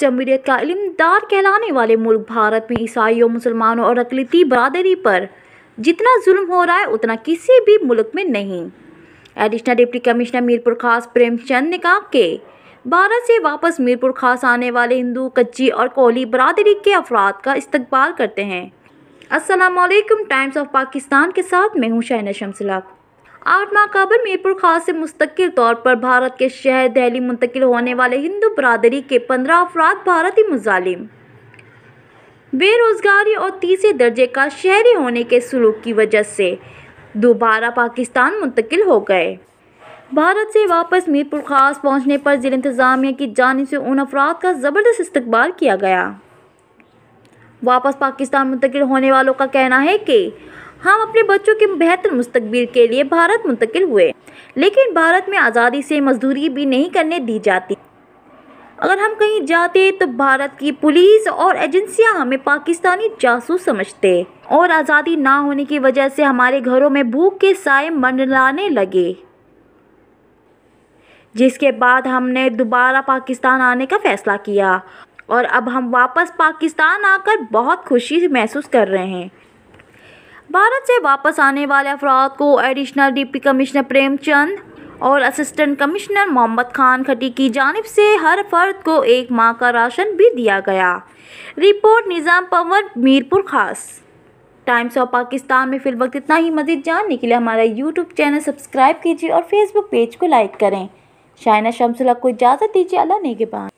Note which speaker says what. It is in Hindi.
Speaker 1: जमहूरियत का इलमदार कहलाने वाले मुल्क भारत में ईसाइयों मुसलमानों और अकली बरदरी पर जितना जुल्म हो रहा है उतना किसी भी मुल्क में नहीं एडिशनल डिप्टी कमिश्नर मीरपुर खास प्रेमचंद ने कहा कि भारत से वापस मीरपुर खास आने वाले हिंदू कच्ची और कोहली बरदरी के अफराद का इस्तबाल करते हैं असलम टाइम्स ऑफ पाकिस्तान के साथ मैं हूँ शहना शमसिला आठ माह काबल मीरपुर खास से मुस्तकिल तौर पर भारत के शहर दहली मुंतकिल होने वाले हिंदू बरदरी के पंद्रह अफराद भारतीय मुजालिम बेरोज़गारी और तीसरे दर्जे का शहरी होने के सलूक की वजह से दोबारा पाकिस्तान मुंतकिल हो गए भारत से वापस मीरपुर खास पहुँचने पर ज़िला इंतज़ामिया की जानब से उन अफराद का ज़बरदस्त इस्तबाल किया गया वापस पाकिस्तान मुंतकिल होने वालों का कहना है कि हम अपने बच्चों के बेहतर मुस्तबिल के लिए भारत मुंतकिल हुए लेकिन भारत में आज़ादी से मजदूरी भी नहीं करने दी जाती अगर हम कहीं जाते तो भारत की पुलिस और एजेंसियां हमें पाकिस्तानी जासूस समझते और आज़ादी ना होने की वजह से हमारे घरों में भूख के साय मंडलाने लगे जिसके बाद हमने दोबारा पाकिस्तान आने का फ़ैसला किया और अब हम वापस पाकिस्तान आकर बहुत खुशी महसूस कर रहे हैं भारत से वापस आने वाले अफराद को एडिशनल डिप्टी कमिश्नर प्रेमचंद और असिस्टेंट कमिश्नर मोहम्मद खान खटी की जानब से हर फर्द को एक माह का राशन भी दिया गया रिपोर्ट निज़ाम पवर मीरपुर खास टाइम्स ऑफ पाकिस्तान में फिल वक्त इतना ही मजीद जानने के लिए हमारा यूट्यूब चैनल सब्सक्राइब कीजिए और फेसबुक पेज को लाइक करें शाइना शमसुल्ला को इजाज़त दीजिए अल्लाह ने के पास